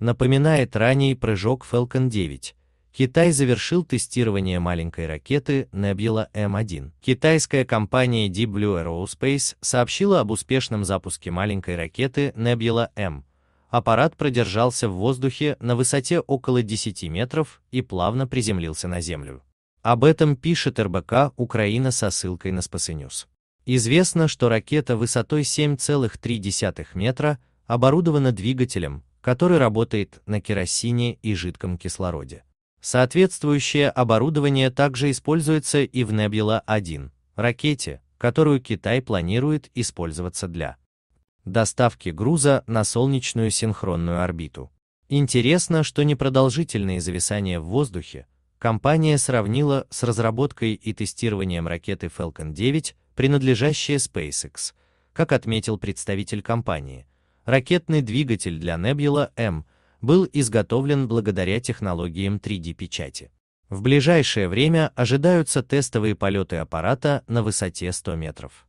Напоминает ранний прыжок Falcon 9. Китай завершил тестирование маленькой ракеты Nebula M1. Китайская компания Deep Blue Aerospace сообщила об успешном запуске маленькой ракеты Nebula M. Аппарат продержался в воздухе на высоте около 10 метров и плавно приземлился на землю. Об этом пишет РБК Украина со ссылкой на Спасенюс. Известно, что ракета высотой 7,3 метра оборудована двигателем, который работает на керосине и жидком кислороде. Соответствующее оборудование также используется и в Nebula-1 ракете, которую Китай планирует использоваться для доставки груза на солнечную синхронную орбиту. Интересно, что непродолжительные зависания в воздухе компания сравнила с разработкой и тестированием ракеты Falcon 9, принадлежащей SpaceX. Как отметил представитель компании, Ракетный двигатель для Nebula M был изготовлен благодаря технологиям 3D-печати. В ближайшее время ожидаются тестовые полеты аппарата на высоте 100 метров.